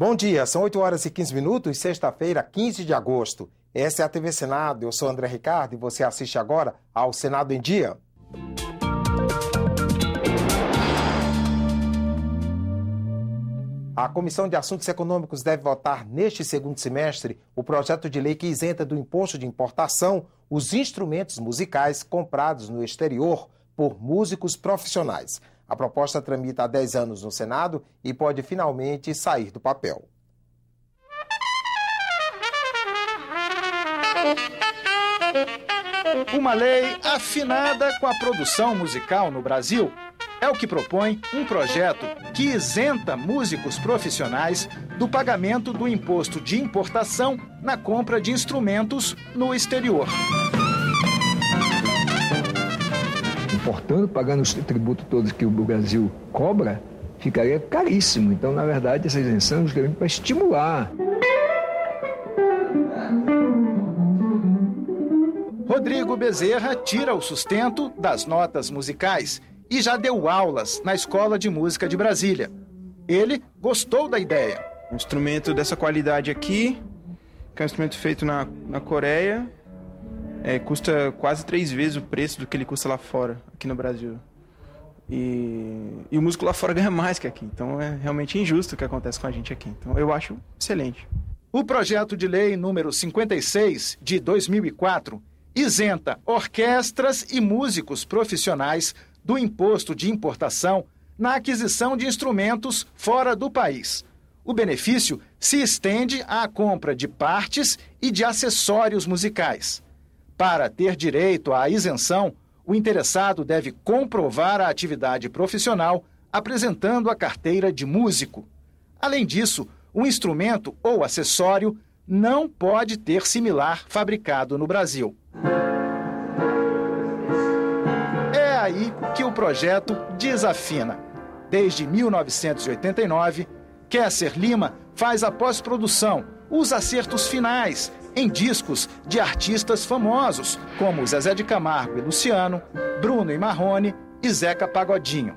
Bom dia, são 8 horas e 15 minutos, sexta-feira, 15 de agosto. Essa é a TV Senado, eu sou André Ricardo e você assiste agora ao Senado em Dia. A Comissão de Assuntos Econômicos deve votar neste segundo semestre o projeto de lei que isenta do imposto de importação os instrumentos musicais comprados no exterior por músicos profissionais. A proposta tramita há 10 anos no Senado e pode finalmente sair do papel. Uma lei afinada com a produção musical no Brasil é o que propõe um projeto que isenta músicos profissionais do pagamento do imposto de importação na compra de instrumentos no exterior exportando, pagando os tributos todos que o Brasil cobra, ficaria caríssimo. Então, na verdade, essa isenção é justamente para estimular. Rodrigo Bezerra tira o sustento das notas musicais e já deu aulas na Escola de Música de Brasília. Ele gostou da ideia. Um instrumento dessa qualidade aqui, que é um instrumento feito na, na Coreia, é, custa quase três vezes o preço do que ele custa lá fora, aqui no Brasil. E, e o músico lá fora ganha mais que aqui. Então é realmente injusto o que acontece com a gente aqui. Então eu acho excelente. O projeto de lei número 56 de 2004 isenta orquestras e músicos profissionais do imposto de importação na aquisição de instrumentos fora do país. O benefício se estende à compra de partes e de acessórios musicais. Para ter direito à isenção, o interessado deve comprovar a atividade profissional apresentando a carteira de músico. Além disso, o instrumento ou acessório não pode ter similar fabricado no Brasil. É aí que o projeto desafina. Desde 1989, Kesser Lima faz a pós-produção, os acertos finais em discos de artistas famosos, como Zezé de Camargo e Luciano, Bruno e Marrone e Zeca Pagodinho.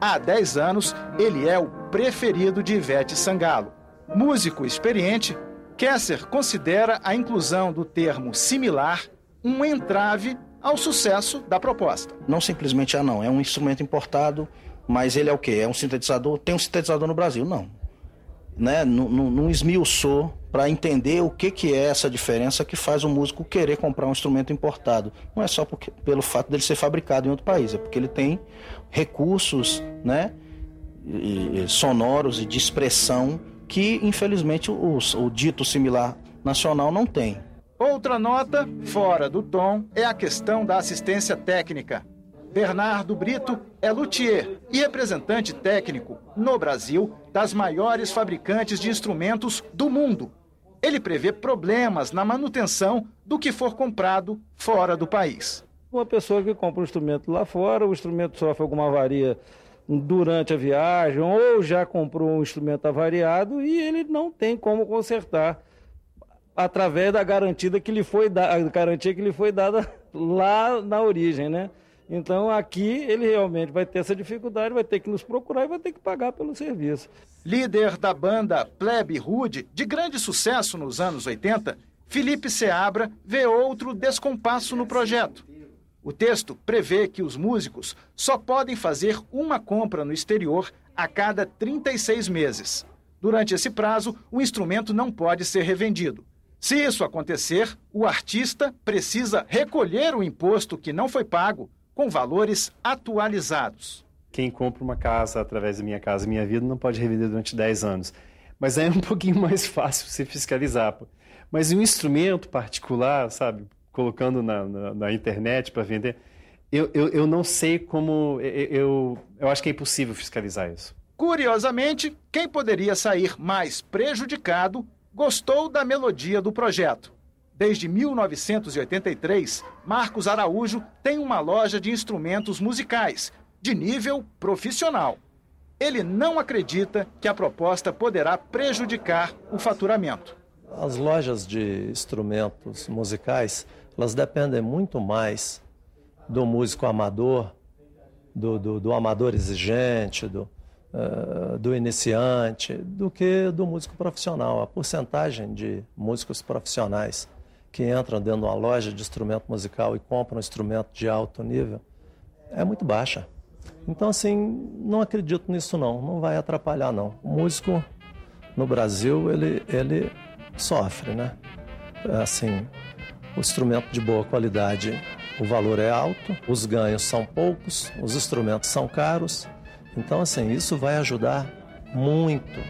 Há 10 anos, ele é o preferido de Ivete Sangalo. Músico experiente, Kesser considera a inclusão do termo similar um entrave ao sucesso da proposta. Não simplesmente ah não, é um instrumento importado, mas ele é o quê? É um sintetizador? Tem um sintetizador no Brasil? Não né, não, esmiuçou para entender o que, que é essa diferença que faz o músico querer comprar um instrumento importado. Não é só porque, pelo fato dele ser fabricado em outro país, é porque ele tem recursos né, e, e sonoros e de expressão que, infelizmente, o, o dito similar nacional não tem. Outra nota, fora do tom, é a questão da assistência técnica. Bernardo Brito é luthier e representante técnico no Brasil das maiores fabricantes de instrumentos do mundo. Ele prevê problemas na manutenção do que for comprado fora do país. Uma pessoa que compra um instrumento lá fora, o instrumento sofre alguma avaria durante a viagem ou já comprou um instrumento avariado e ele não tem como consertar através da garantia que lhe foi dada, garantia que lhe foi dada lá na origem, né? Então aqui ele realmente vai ter essa dificuldade, vai ter que nos procurar e vai ter que pagar pelo serviço. Líder da banda Plebe Rude, de grande sucesso nos anos 80, Felipe Seabra vê outro descompasso no projeto. O texto prevê que os músicos só podem fazer uma compra no exterior a cada 36 meses. Durante esse prazo, o instrumento não pode ser revendido. Se isso acontecer, o artista precisa recolher o imposto que não foi pago com valores atualizados. Quem compra uma casa através da Minha Casa Minha Vida não pode revender durante 10 anos. Mas aí é um pouquinho mais fácil se fiscalizar. Mas um instrumento particular, sabe, colocando na, na, na internet para vender, eu, eu, eu, não sei como. Eu, eu, eu acho que é impossível fiscalizar isso. Curiosamente, quem poderia sair mais prejudicado gostou da melodia do projeto. Desde 1983, Marcos Araújo tem uma loja de instrumentos musicais, de nível profissional. Ele não acredita que a proposta poderá prejudicar o faturamento. As lojas de instrumentos musicais, elas dependem muito mais do músico amador, do, do, do amador exigente, do, uh, do iniciante, do que do músico profissional. A porcentagem de músicos profissionais que entram dentro de uma loja de instrumento musical e compram um instrumento de alto nível é muito baixa. Então, assim, não acredito nisso não, não vai atrapalhar não. O músico no Brasil, ele, ele sofre, né? Assim, o instrumento de boa qualidade, o valor é alto, os ganhos são poucos, os instrumentos são caros. Então, assim, isso vai ajudar muito.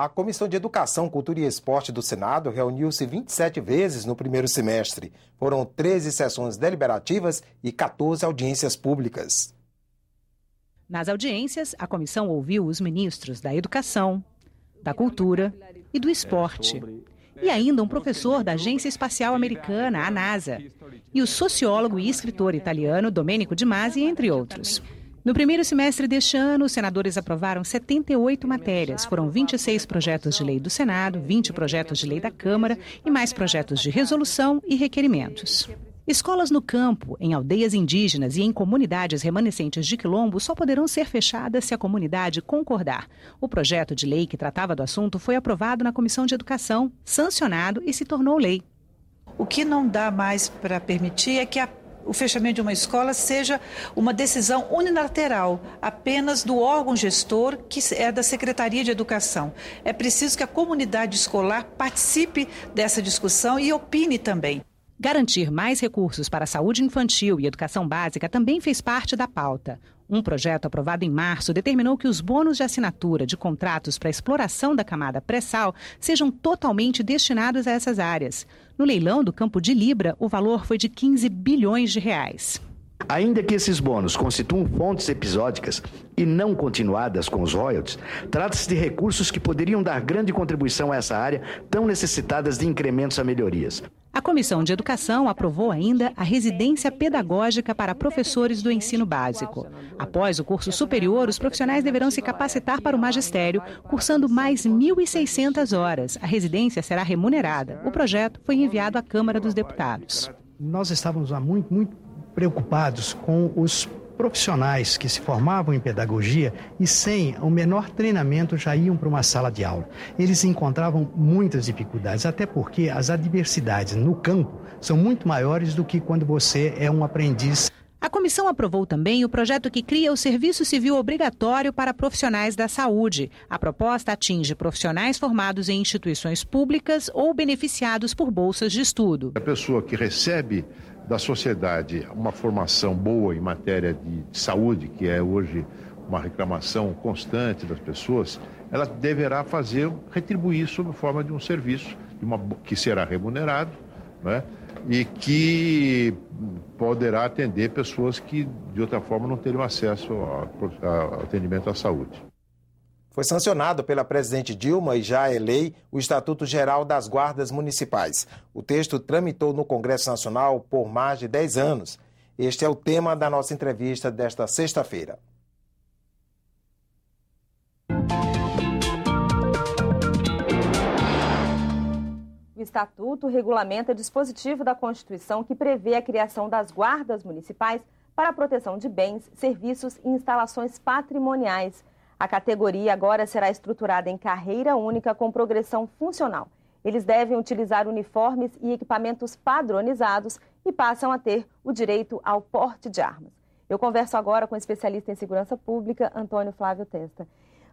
A Comissão de Educação, Cultura e Esporte do Senado reuniu-se 27 vezes no primeiro semestre. Foram 13 sessões deliberativas e 14 audiências públicas. Nas audiências, a comissão ouviu os ministros da Educação, da Cultura e do Esporte. E ainda um professor da Agência Espacial Americana, a NASA, e o sociólogo e escritor italiano Domenico Di Masi, entre outros. No primeiro semestre deste ano, os senadores aprovaram 78 matérias. Foram 26 projetos de lei do Senado, 20 projetos de lei da Câmara e mais projetos de resolução e requerimentos. Escolas no campo, em aldeias indígenas e em comunidades remanescentes de quilombo só poderão ser fechadas se a comunidade concordar. O projeto de lei que tratava do assunto foi aprovado na Comissão de Educação, sancionado e se tornou lei. O que não dá mais para permitir é que a o fechamento de uma escola seja uma decisão unilateral, apenas do órgão gestor, que é da Secretaria de Educação. É preciso que a comunidade escolar participe dessa discussão e opine também. Garantir mais recursos para a saúde infantil e educação básica também fez parte da pauta. Um projeto aprovado em março determinou que os bônus de assinatura de contratos para exploração da camada pré-sal sejam totalmente destinados a essas áreas. No leilão do campo de Libra, o valor foi de 15 bilhões de reais. Ainda que esses bônus constituam fontes episódicas e não continuadas com os royalties, trata-se de recursos que poderiam dar grande contribuição a essa área tão necessitadas de incrementos a melhorias. A Comissão de Educação aprovou ainda a residência pedagógica para professores do ensino básico. Após o curso superior, os profissionais deverão se capacitar para o magistério, cursando mais 1.600 horas. A residência será remunerada. O projeto foi enviado à Câmara dos Deputados. Nós estávamos há muito, muito preocupados com os profissionais que se formavam em pedagogia e sem o menor treinamento já iam para uma sala de aula. Eles encontravam muitas dificuldades, até porque as adversidades no campo são muito maiores do que quando você é um aprendiz. A comissão aprovou também o projeto que cria o serviço civil obrigatório para profissionais da saúde. A proposta atinge profissionais formados em instituições públicas ou beneficiados por bolsas de estudo. A pessoa que recebe da sociedade uma formação boa em matéria de saúde, que é hoje uma reclamação constante das pessoas, ela deverá fazer, retribuir sob forma de um serviço de uma, que será remunerado né? e que poderá atender pessoas que, de outra forma, não teriam acesso ao atendimento à saúde. Foi sancionado pela presidente Dilma e já é lei o Estatuto Geral das Guardas Municipais. O texto tramitou no Congresso Nacional por mais de 10 anos. Este é o tema da nossa entrevista desta sexta-feira. O Estatuto regulamenta dispositivo da Constituição que prevê a criação das guardas municipais para a proteção de bens, serviços e instalações patrimoniais. A categoria agora será estruturada em carreira única com progressão funcional. Eles devem utilizar uniformes e equipamentos padronizados e passam a ter o direito ao porte de armas. Eu converso agora com o especialista em segurança pública, Antônio Flávio Testa.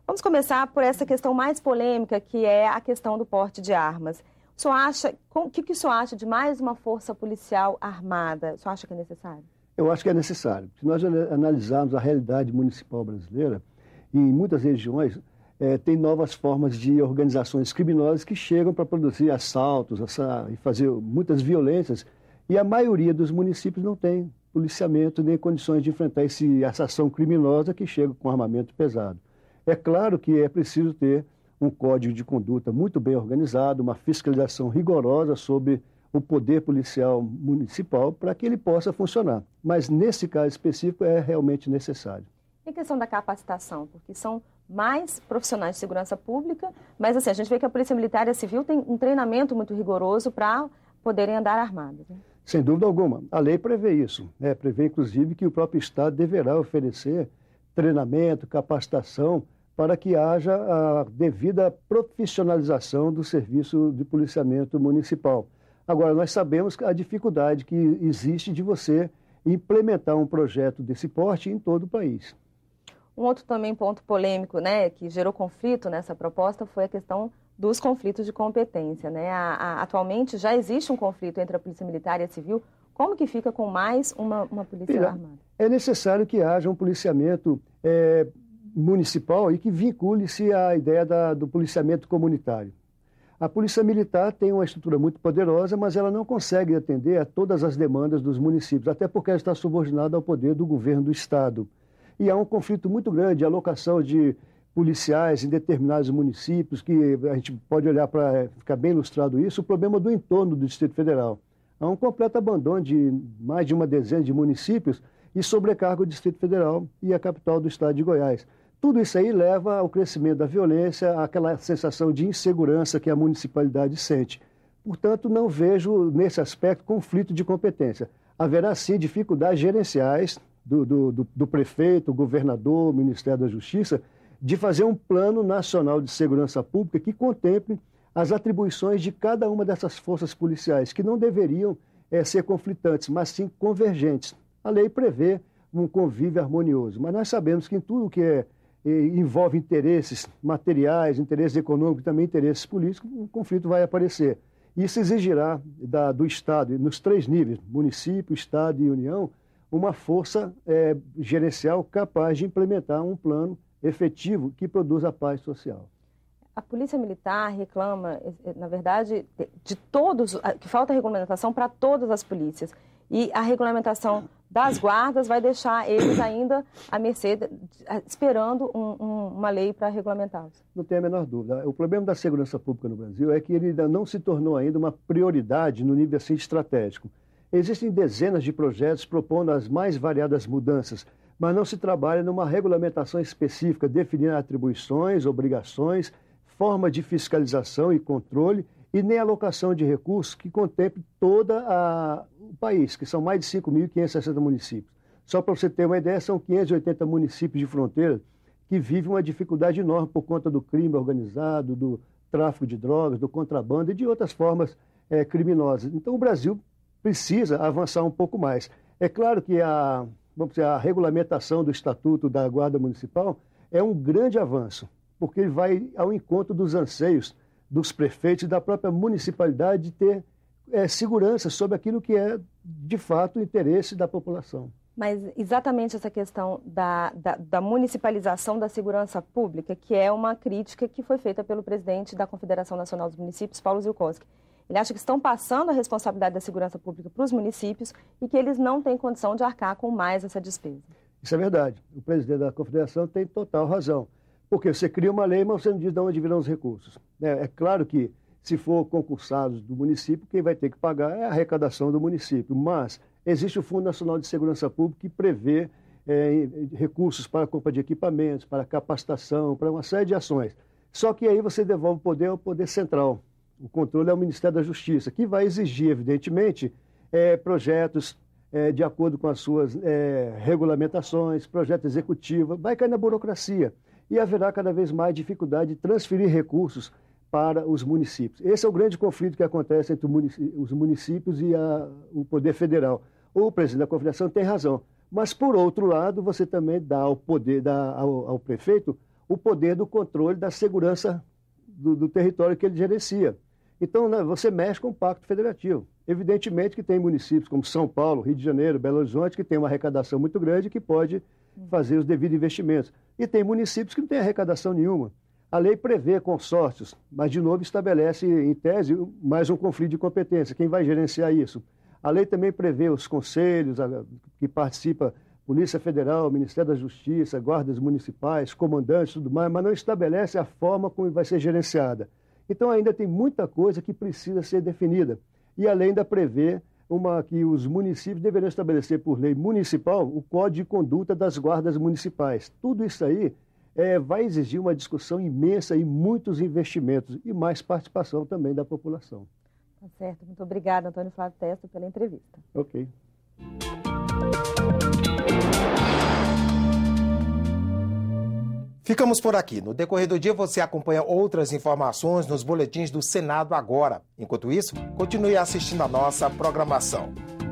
Vamos começar por essa questão mais polêmica, que é a questão do porte de armas. O senhor acha, o que, que o senhor acha de mais uma força policial armada? O senhor acha que é necessário? Eu acho que é necessário. Se nós analisarmos a realidade municipal brasileira, e em muitas regiões, é, tem novas formas de organizações criminosas que chegam para produzir assaltos assa, e fazer muitas violências. E a maioria dos municípios não tem policiamento nem condições de enfrentar esse, essa ação criminosa que chega com armamento pesado. É claro que é preciso ter um código de conduta muito bem organizado, uma fiscalização rigorosa sobre o poder policial municipal para que ele possa funcionar. Mas nesse caso específico é realmente necessário e a questão da capacitação, porque são mais profissionais de segurança pública, mas assim, a gente vê que a Polícia Militar e a Civil tem um treinamento muito rigoroso para poderem andar armados. Né? Sem dúvida alguma. A lei prevê isso. Né? Prevê, inclusive, que o próprio Estado deverá oferecer treinamento, capacitação, para que haja a devida profissionalização do serviço de policiamento municipal. Agora, nós sabemos a dificuldade que existe de você implementar um projeto desse porte em todo o país. Um outro também ponto polêmico, né, que gerou conflito nessa proposta foi a questão dos conflitos de competência, né? A, a, atualmente já existe um conflito entre a polícia militar e a civil. Como que fica com mais uma, uma polícia armada? É necessário que haja um policiamento é, municipal e que vincule-se à ideia da, do policiamento comunitário. A polícia militar tem uma estrutura muito poderosa, mas ela não consegue atender a todas as demandas dos municípios, até porque ela está subordinada ao poder do governo do estado. E há um conflito muito grande, a alocação de policiais em determinados municípios, que a gente pode olhar para eh, ficar bem ilustrado isso, o problema do entorno do Distrito Federal. Há um completo abandono de mais de uma dezena de municípios e sobrecarga o Distrito Federal e a capital do estado de Goiás. Tudo isso aí leva ao crescimento da violência, àquela sensação de insegurança que a municipalidade sente. Portanto, não vejo nesse aspecto conflito de competência. Haverá sim dificuldades gerenciais do, do, do, do prefeito, governador, Ministério da Justiça, de fazer um plano nacional de segurança pública que contemple as atribuições de cada uma dessas forças policiais, que não deveriam é, ser conflitantes, mas sim convergentes. A lei prevê um convívio harmonioso, mas nós sabemos que em tudo que é, eh, envolve interesses materiais, interesses econômicos, também interesses políticos, um conflito vai aparecer. Isso exigirá da, do Estado, nos três níveis, município, Estado e União, uma força é, gerencial capaz de implementar um plano efetivo que produza paz social. A polícia militar reclama, é, é, na verdade, de todos, que falta regulamentação para todas as polícias. E a regulamentação das guardas vai deixar eles ainda à mercê, esperando um, um, uma lei para regulamentá-los. Não tem a menor dúvida. O problema da segurança pública no Brasil é que ele ainda não se tornou ainda uma prioridade no nível assim, estratégico. Existem dezenas de projetos propondo as mais variadas mudanças, mas não se trabalha numa regulamentação específica definindo atribuições, obrigações, forma de fiscalização e controle e nem alocação de recursos que contemple todo o país, que são mais de 5.560 municípios. Só para você ter uma ideia, são 580 municípios de fronteira que vivem uma dificuldade enorme por conta do crime organizado, do tráfico de drogas, do contrabando e de outras formas é, criminosas. Então, o Brasil precisa avançar um pouco mais. É claro que a, vamos dizer, a regulamentação do Estatuto da Guarda Municipal é um grande avanço, porque ele vai ao encontro dos anseios dos prefeitos e da própria municipalidade de ter é, segurança sobre aquilo que é, de fato, o interesse da população. Mas exatamente essa questão da, da, da, municipalização da segurança pública, que é uma crítica que foi feita pelo presidente da Confederação Nacional dos Municípios, Paulo Zilkowski. Ele acha que estão passando a responsabilidade da segurança pública para os municípios e que eles não têm condição de arcar com mais essa despesa. Isso é verdade. O presidente da confederação tem total razão. Porque você cria uma lei, mas você não diz de onde virão os recursos. É, é, claro que, se for concursados do município, quem vai ter que pagar é a arrecadação do município. Mas existe o Fundo Nacional de Segurança Pública que prevê é, recursos para a compra de equipamentos, para capacitação, para uma série de ações. Só que aí você devolve o poder ao poder central o controle é o Ministério da Justiça, que vai exigir, evidentemente, é, projetos é, de acordo com as suas é, regulamentações, projeto executivo, vai cair na burocracia e haverá cada vez mais dificuldade de transferir recursos para os municípios. Esse é o grande conflito que acontece entre os municípios e a, o Poder Federal. O presidente da Confederação tem razão, mas, por outro lado, você também dá ao, poder, dá ao, ao prefeito o poder do controle da segurança do, do território que ele gerencia. Então, né, você mexe com o pacto federativo. Evidentemente que tem municípios como São Paulo, Rio de Janeiro, Belo Horizonte, que tem uma arrecadação muito grande e que pode hum. fazer os devidos investimentos. E tem municípios que não têm arrecadação nenhuma. A lei prevê consórcios, mas, de novo, estabelece, em tese, mais um conflito de competência. Quem vai gerenciar isso? A lei também prevê os conselhos a, que participa Polícia Federal, Ministério da Justiça, guardas municipais, comandantes e tudo mais, mas não estabelece a forma como vai ser gerenciada. Então ainda tem muita coisa que precisa ser definida. E além da prever uma que os municípios deveriam estabelecer por lei municipal o código de conduta das guardas municipais. Tudo isso aí é, vai exigir uma discussão imensa e muitos investimentos e mais participação também da população. Tá certo. Muito obrigada, Antônio Flávio Testa, pela entrevista. Ok. Ficamos por aqui. No decorrer do dia você acompanha outras informações nos boletins do Senado agora. Enquanto isso, continue assistindo a nossa programação.